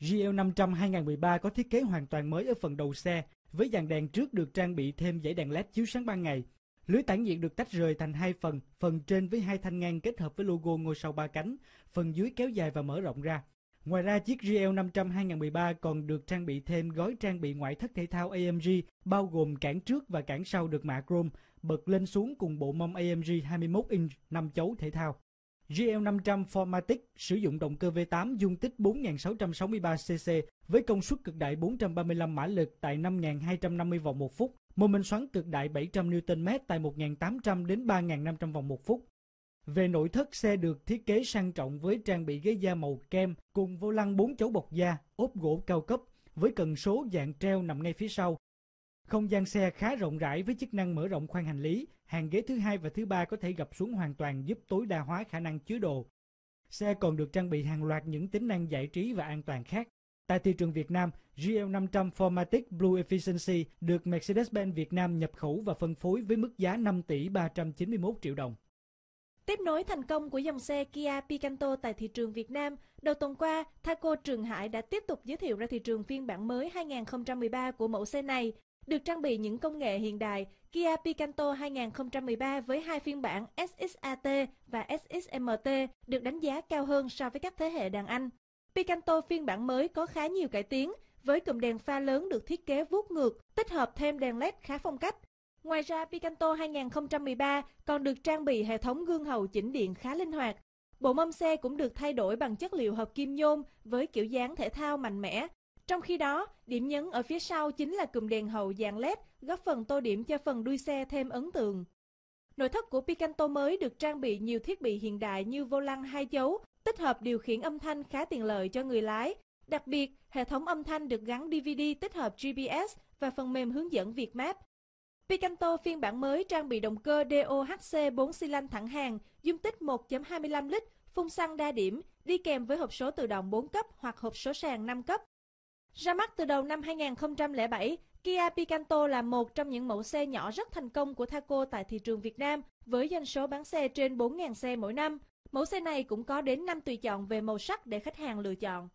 GL500 2013 có thiết kế hoàn toàn mới ở phần đầu xe, với dàn đèn trước được trang bị thêm dãy đèn LED chiếu sáng ban ngày. Lưới tản nhiệt được tách rời thành hai phần, phần trên với hai thanh ngang kết hợp với logo ngôi sao ba cánh, phần dưới kéo dài và mở rộng ra. Ngoài ra, chiếc GL500 2013 còn được trang bị thêm gói trang bị ngoại thất thể thao AMG, bao gồm cản trước và cản sau được mạ chrome, bật lên xuống cùng bộ mâm AMG 21 inch 5 chấu thể thao. GL500 Formatic sử dụng động cơ V8 dung tích 4.663 cc với công suất cực đại 435 mã lực tại 5.250 vòng một phút, mô men xoắn cực đại 700 Nm tại 1.800 đến 3.500 vòng một phút. Về nội thất xe được thiết kế sang trọng với trang bị ghế da màu kem cùng vô lăng 4 chấu bọc da, ốp gỗ cao cấp với cần số dạng treo nằm ngay phía sau không gian xe khá rộng rãi với chức năng mở rộng khoang hành lý, hàng ghế thứ hai và thứ ba có thể gập xuống hoàn toàn giúp tối đa hóa khả năng chứa đồ. Xe còn được trang bị hàng loạt những tính năng giải trí và an toàn khác. Tại thị trường Việt Nam, GL500 Formatic Blue Efficiency được Mercedes-Benz Việt Nam nhập khẩu và phân phối với mức giá 5 tỷ 391 triệu đồng. Tiếp nối thành công của dòng xe Kia Picanto tại thị trường Việt Nam, đầu tuần qua, Thaco Trường Hải đã tiếp tục giới thiệu ra thị trường phiên bản mới 2013 của mẫu xe này được trang bị những công nghệ hiện đại, Kia Picanto 2013 với hai phiên bản SXAT và SXMT được đánh giá cao hơn so với các thế hệ đàn anh. Picanto phiên bản mới có khá nhiều cải tiến, với cụm đèn pha lớn được thiết kế vuốt ngược, tích hợp thêm đèn LED khá phong cách. Ngoài ra, Picanto 2013 còn được trang bị hệ thống gương hầu chỉnh điện khá linh hoạt. Bộ mâm xe cũng được thay đổi bằng chất liệu hợp kim nhôm với kiểu dáng thể thao mạnh mẽ, trong khi đó, điểm nhấn ở phía sau chính là cụm đèn hậu dạng LED góp phần tô điểm cho phần đuôi xe thêm ấn tượng. Nội thất của Picanto mới được trang bị nhiều thiết bị hiện đại như vô lăng hai dấu, tích hợp điều khiển âm thanh khá tiện lợi cho người lái. Đặc biệt, hệ thống âm thanh được gắn DVD tích hợp GPS và phần mềm hướng dẫn Việt Map. Picanto phiên bản mới trang bị động cơ DOHC 4 xi lanh thẳng hàng, dung tích 1.25 lít, phun xăng đa điểm, đi kèm với hộp số tự động 4 cấp hoặc hộp số sàn 5 cấp. Ra mắt từ đầu năm 2007, Kia Picanto là một trong những mẫu xe nhỏ rất thành công của Thaco tại thị trường Việt Nam với doanh số bán xe trên 4.000 xe mỗi năm. Mẫu xe này cũng có đến 5 tùy chọn về màu sắc để khách hàng lựa chọn.